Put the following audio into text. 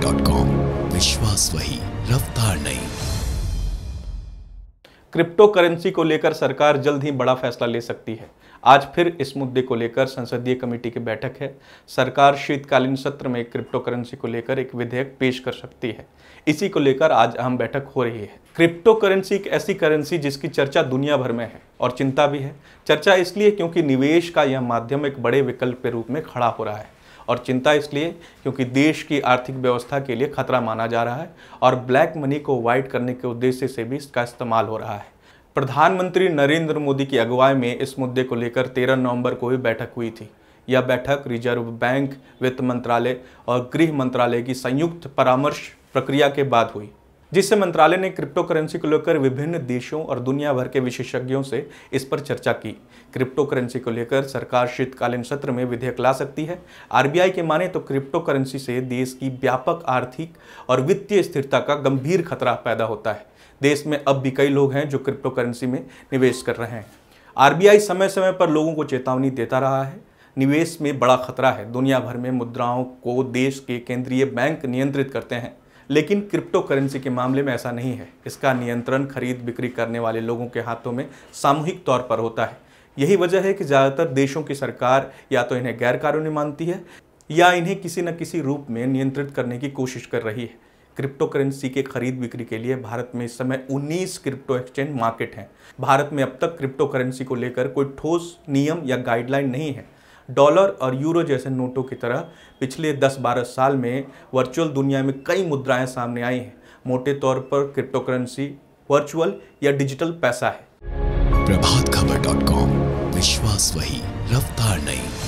विश्वास वही रफ्तार नई क्रिप्टो करेंसी को लेकर सरकार जल्द ही बड़ा फैसला ले सकती है आज फिर इस मुद्दे को लेकर संसदीय कमेटी की बैठक है सरकार शीतकालीन सत्र में क्रिप्टो करेंसी को लेकर एक विधेयक पेश कर सकती है इसी को लेकर आज अहम बैठक हो रही है क्रिप्टो करेंसी एक ऐसी करेंसी जिसकी चर्चा दुनिया भर में है और चिंता भी है चर्चा इसलिए क्योंकि निवेश का यह माध्यम एक बड़े विकल्प के रूप में खड़ा हो रहा है और चिंता इसलिए क्योंकि देश की आर्थिक व्यवस्था के लिए खतरा माना जा रहा है और ब्लैक मनी को वाइट करने के उद्देश्य से भी इसका इस्तेमाल हो रहा है प्रधानमंत्री नरेंद्र मोदी की अगुवाई में इस मुद्दे को लेकर तेरह नवंबर को भी बैठक हुई थी यह बैठक रिजर्व बैंक वित्त मंत्रालय और गृह मंत्रालय की संयुक्त परामर्श प्रक्रिया के बाद हुई जिससे मंत्रालय ने क्रिप्टो करेंसी को लेकर विभिन्न देशों और दुनिया भर के विशेषज्ञों से इस पर चर्चा की क्रिप्टो करेंसी को लेकर सरकार शीतकालीन सत्र में विधेयक ला सकती है आरबीआई के माने तो क्रिप्टो करेंसी से देश की व्यापक आर्थिक और वित्तीय स्थिरता का गंभीर खतरा पैदा होता है देश में अब भी कई लोग हैं जो क्रिप्टो करेंसी में निवेश कर रहे हैं आरबीआई समय समय पर लोगों को चेतावनी देता रहा है निवेश में बड़ा खतरा है दुनिया भर में मुद्राओं को देश के केंद्रीय बैंक नियंत्रित करते हैं लेकिन क्रिप्टो करेंसी के मामले में ऐसा नहीं है इसका नियंत्रण खरीद बिक्री करने वाले लोगों के हाथों में सामूहिक तौर पर होता है यही वजह है कि ज़्यादातर देशों की सरकार या तो इन्हें गैरकानूनी मानती है या इन्हें किसी न किसी रूप में नियंत्रित करने की कोशिश कर रही है क्रिप्टो करेंसी के खरीद बिक्री के लिए भारत में इस समय 19 क्रिप्टो एक्सचेंज मार्केट हैं भारत में अब तक क्रिप्टो करेंसी को लेकर कोई ठोस नियम या गाइडलाइन नहीं है डॉलर और यूरो जैसे नोटों की तरह पिछले 10-12 साल में वर्चुअल दुनिया में कई मुद्राएं सामने आई हैं मोटे तौर पर क्रिप्टो करेंसी वर्चुअल या डिजिटल पैसा है प्रभात खबर डॉट कॉम विश्वास वही रफ्तार नहीं